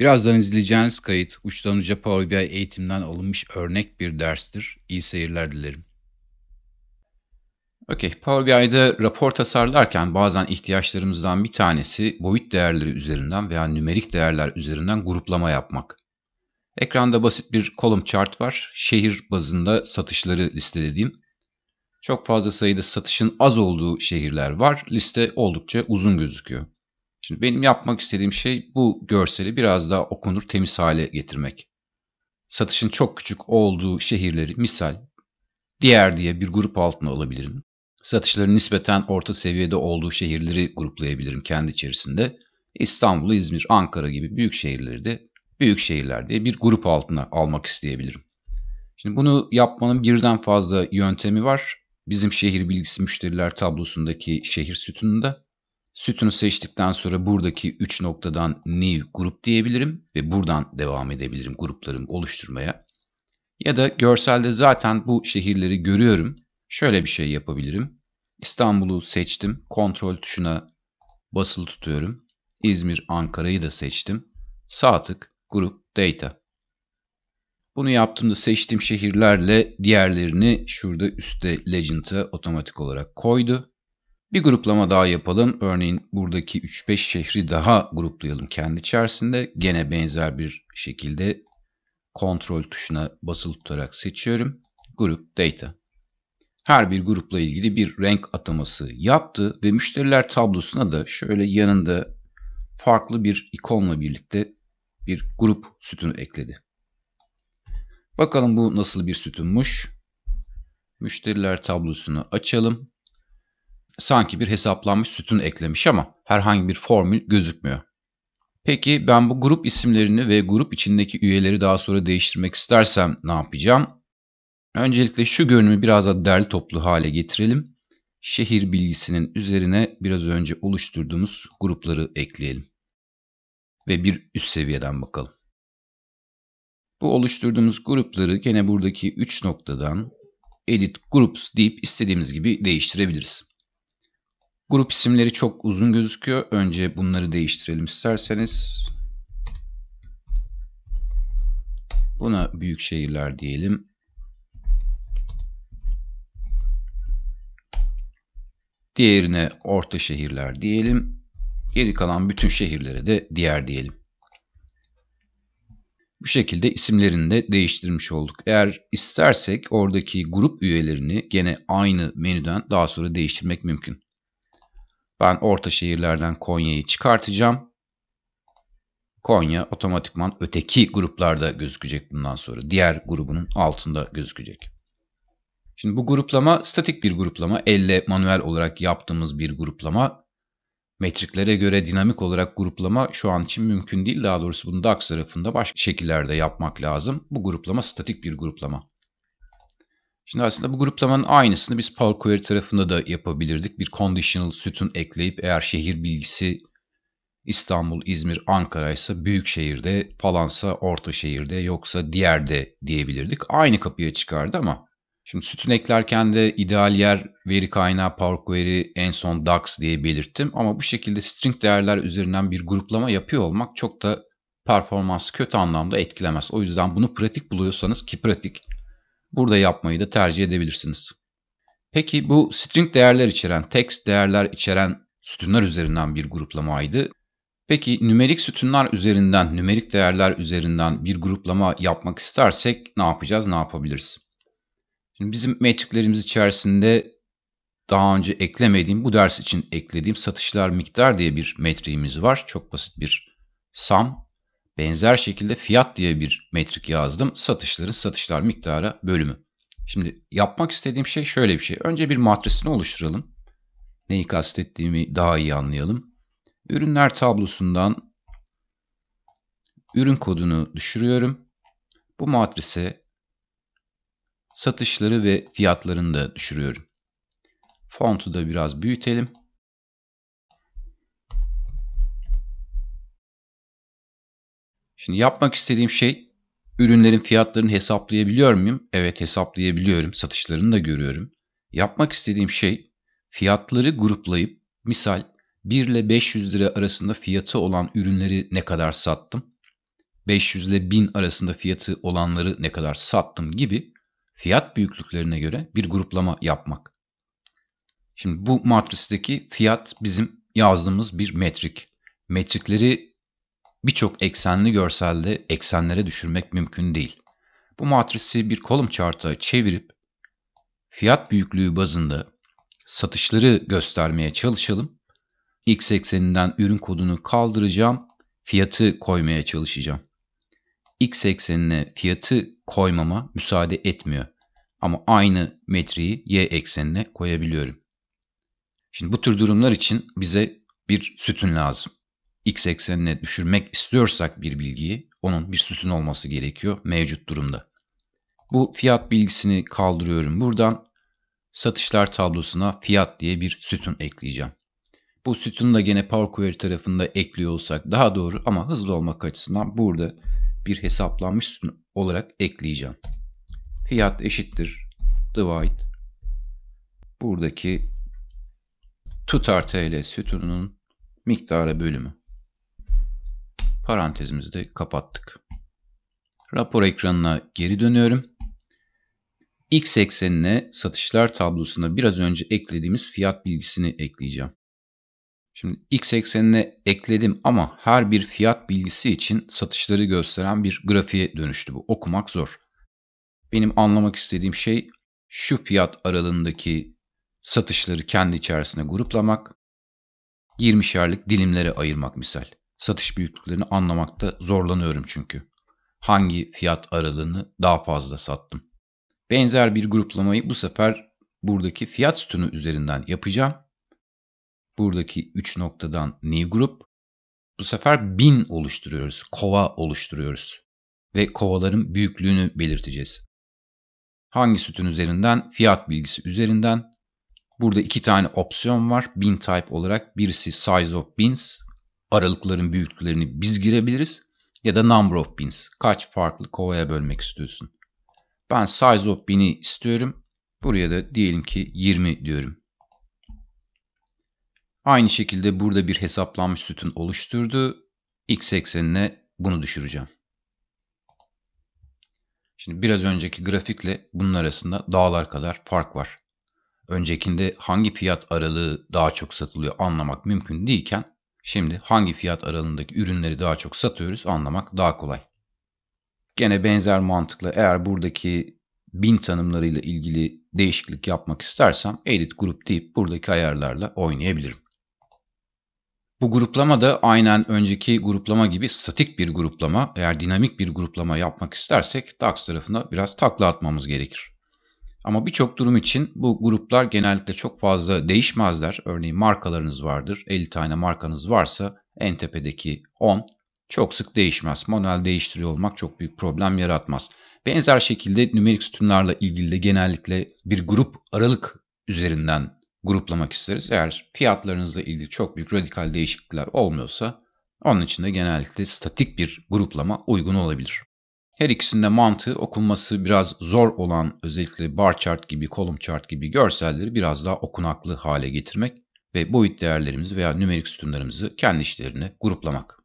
Birazdan izleyeceğiniz kayıt uçtan uca Power BI eğitimden alınmış örnek bir derstir. İyi seyirler dilerim. Okey, Power BI'de rapor tasarlarken bazen ihtiyaçlarımızdan bir tanesi boyut değerleri üzerinden veya nümerik değerler üzerinden gruplama yapmak. Ekranda basit bir column chart var. Şehir bazında satışları listelediğim. Çok fazla sayıda satışın az olduğu şehirler var. Liste oldukça uzun gözüküyor. Şimdi benim yapmak istediğim şey bu görseli biraz daha okunur, temiz hale getirmek. Satışın çok küçük olduğu şehirleri misal diğer diye bir grup altına alabilirim. Satışların nispeten orta seviyede olduğu şehirleri gruplayabilirim kendi içerisinde. İstanbul, İzmir, Ankara gibi büyük şehirleri de büyük şehirler diye bir grup altına almak isteyebilirim. Şimdi bunu yapmanın birden fazla yöntemi var. Bizim şehir bilgisi müşteriler tablosundaki şehir sütununda Sütunu seçtikten sonra buradaki 3 noktadan new grup diyebilirim ve buradan devam edebilirim gruplarımı oluşturmaya. Ya da görselde zaten bu şehirleri görüyorum. Şöyle bir şey yapabilirim. İstanbul'u seçtim. Kontrol tuşuna basılı tutuyorum. İzmir, Ankara'yı da seçtim. Sağ tık, grup, data. Bunu yaptığımda seçtiğim şehirlerle diğerlerini şurada üstte legend'a otomatik olarak koydu. Bir gruplama daha yapalım. Örneğin buradaki 3-5 şehri daha gruplayalım kendi içerisinde. Gene benzer bir şekilde kontrol tuşuna basılı tutarak seçiyorum. Grup Data. Her bir grupla ilgili bir renk ataması yaptı ve müşteriler tablosuna da şöyle yanında farklı bir ikonla birlikte bir grup sütunu ekledi. Bakalım bu nasıl bir sütunmuş. Müşteriler tablosunu açalım. Sanki bir hesaplanmış sütun eklemiş ama herhangi bir formül gözükmüyor. Peki ben bu grup isimlerini ve grup içindeki üyeleri daha sonra değiştirmek istersem ne yapacağım? Öncelikle şu görünümü biraz daha derli toplu hale getirelim. Şehir bilgisinin üzerine biraz önce oluşturduğumuz grupları ekleyelim. Ve bir üst seviyeden bakalım. Bu oluşturduğumuz grupları gene buradaki 3 noktadan Edit Groups deyip istediğimiz gibi değiştirebiliriz. Grup isimleri çok uzun gözüküyor. Önce bunları değiştirelim isterseniz. Buna büyük şehirler diyelim. Diğerine orta şehirler diyelim. Geri kalan bütün şehirlere de diğer diyelim. Bu şekilde isimlerini de değiştirmiş olduk. Eğer istersek oradaki grup üyelerini gene aynı menüden daha sonra değiştirmek mümkün. Ben orta şehirlerden Konya'yı çıkartacağım. Konya otomatikman öteki gruplarda gözükecek bundan sonra. Diğer grubunun altında gözükecek. Şimdi bu gruplama statik bir gruplama. Elle manuel olarak yaptığımız bir gruplama. Metriklere göre dinamik olarak gruplama şu an için mümkün değil. Daha doğrusu bunu DAX tarafında başka şekillerde yapmak lazım. Bu gruplama statik bir gruplama. Şimdi aslında bu gruplamanın aynısını biz Power Query tarafında da yapabilirdik. Bir conditional sütun ekleyip eğer şehir bilgisi İstanbul, İzmir, Ankara ise büyük şehirde, falansa orta şehirde, yoksa diğerde diyebilirdik. Aynı kapıya çıkardı ama şimdi sütun eklerken de ideal yer veri kaynağı Power Query en son DAX diye belirttim. Ama bu şekilde string değerler üzerinden bir gruplama yapıyor olmak çok da performans kötü anlamda etkilemez. O yüzden bunu pratik buluyorsanız ki pratik Burada yapmayı da tercih edebilirsiniz. Peki bu string değerler içeren, text değerler içeren sütunlar üzerinden bir gruplamaydı. Peki nümerik sütunlar üzerinden, nümerik değerler üzerinden bir gruplama yapmak istersek ne yapacağız, ne yapabiliriz? Şimdi bizim metriklerimiz içerisinde daha önce eklemediğim, bu ders için eklediğim satışlar miktar diye bir metriğimiz var. Çok basit bir sum. Benzer şekilde fiyat diye bir metrik yazdım. Satışların satışlar miktarı bölümü. Şimdi yapmak istediğim şey şöyle bir şey. Önce bir matrisini oluşturalım. Neyi kastettiğimi daha iyi anlayalım. Ürünler tablosundan ürün kodunu düşürüyorum. Bu matrise satışları ve fiyatlarını da düşürüyorum. Fontu da biraz büyütelim. Şimdi yapmak istediğim şey ürünlerin fiyatlarını hesaplayabiliyor muyum? Evet hesaplayabiliyorum. Satışlarını da görüyorum. Yapmak istediğim şey fiyatları gruplayıp misal 1 ile 500 lira arasında fiyatı olan ürünleri ne kadar sattım? 500 ile 1000 arasında fiyatı olanları ne kadar sattım gibi fiyat büyüklüklerine göre bir gruplama yapmak. Şimdi bu matristeki fiyat bizim yazdığımız bir metrik. Metrikleri birçok eksenli görselde eksenlere düşürmek mümkün değil. Bu matrisi bir kolum chart'a çevirip fiyat büyüklüğü bazında satışları göstermeye çalışalım. X ekseninden ürün kodunu kaldıracağım, fiyatı koymaya çalışacağım. X eksenine fiyatı koymama müsaade etmiyor. Ama aynı metriği Y eksenine koyabiliyorum. Şimdi bu tür durumlar için bize bir sütun lazım x eksenine düşürmek istiyorsak bir bilgiyi onun bir sütun olması gerekiyor mevcut durumda. Bu fiyat bilgisini kaldırıyorum buradan. Satışlar tablosuna fiyat diye bir sütun ekleyeceğim. Bu sütunu da gene Power Query tarafında ekliyor olsak daha doğru ama hızlı olmak açısından burada bir hesaplanmış sütun olarak ekleyeceğim. Fiyat eşittir divide buradaki tutar TL sütununun miktarı bölümü. Parantezimizi de kapattık. Rapor ekranına geri dönüyorum. X eksenine satışlar tablosuna biraz önce eklediğimiz fiyat bilgisini ekleyeceğim. Şimdi X eksenine ekledim ama her bir fiyat bilgisi için satışları gösteren bir grafiğe dönüştü bu. Okumak zor. Benim anlamak istediğim şey şu fiyat aralığındaki satışları kendi içerisine gruplamak, 20'şerlik dilimlere ayırmak misal satış büyüklüklerini anlamakta zorlanıyorum çünkü. Hangi fiyat aralığını daha fazla sattım. Benzer bir gruplamayı bu sefer buradaki fiyat sütunu üzerinden yapacağım. Buradaki 3 noktadan new group. Bu sefer bin oluşturuyoruz. Kova oluşturuyoruz. Ve kovaların büyüklüğünü belirteceğiz. Hangi sütun üzerinden? Fiyat bilgisi üzerinden. Burada iki tane opsiyon var. Bin type olarak. Birisi size of bins aralıkların büyüklüklerini biz girebiliriz ya da number of bins. Kaç farklı kovaya bölmek istiyorsun? Ben size of bin'i istiyorum. Buraya da diyelim ki 20 diyorum. Aynı şekilde burada bir hesaplanmış sütun oluşturdu. X eksenine bunu düşüreceğim. Şimdi biraz önceki grafikle bunun arasında dağlar kadar fark var. Öncekinde hangi fiyat aralığı daha çok satılıyor anlamak mümkün değilken Şimdi hangi fiyat aralığındaki ürünleri daha çok satıyoruz anlamak daha kolay. Gene benzer mantıkla eğer buradaki bin tanımlarıyla ilgili değişiklik yapmak istersem edit grup deyip buradaki ayarlarla oynayabilirim. Bu gruplama da aynen önceki gruplama gibi statik bir gruplama. Eğer dinamik bir gruplama yapmak istersek DAX tarafına biraz takla atmamız gerekir. Ama birçok durum için bu gruplar genellikle çok fazla değişmezler. Örneğin markalarınız vardır. 50 tane markanız varsa en tepedeki 10 çok sık değişmez. Manuel değiştiriyor olmak çok büyük problem yaratmaz. Benzer şekilde nümerik sütunlarla ilgili de genellikle bir grup aralık üzerinden gruplamak isteriz. Eğer fiyatlarınızla ilgili çok büyük radikal değişiklikler olmuyorsa onun için de genellikle statik bir gruplama uygun olabilir. Her ikisinde mantığı okunması biraz zor olan özellikle bar chart gibi, kolum chart gibi görselleri biraz daha okunaklı hale getirmek ve boyut değerlerimizi veya nümerik sütunlarımızı kendi işlerine gruplamak.